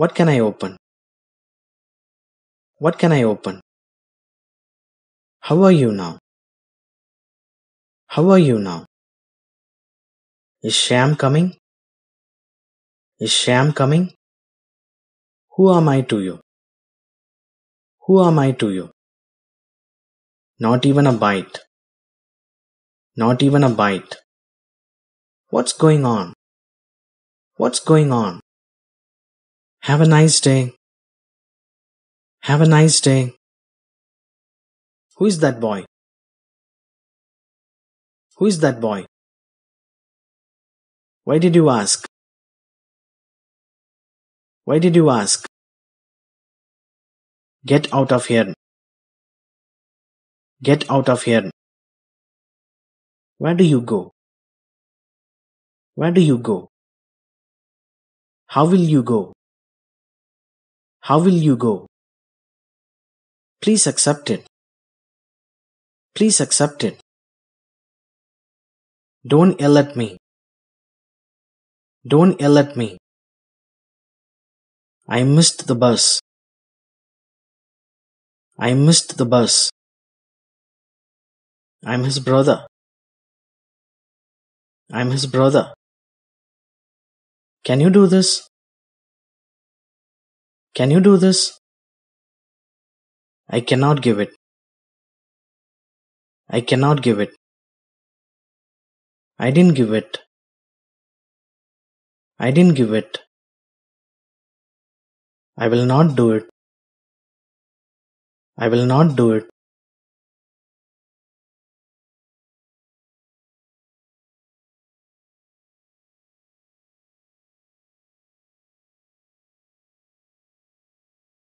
What can I open? What can I open? How are you now? How are you now? Is Sham coming? Is Sham coming? Who am I to you? Who am I to you? Not even a bite. Not even a bite. What's going on? What's going on? Have a nice day. Have a nice day. Who is that boy? Who is that boy? Why did you ask? Why did you ask? Get out of here. Get out of here. Where do you go? Where do you go? How will you go? How will you go? Please accept it. Please accept it. Don't yell at me. Don't yell at me. I missed the bus. I missed the bus. I'm his brother. I'm his brother. Can you do this? Can you do this? I cannot give it. I cannot give it. I didn't give it. I didn't give it. I will not do it. I will not do it.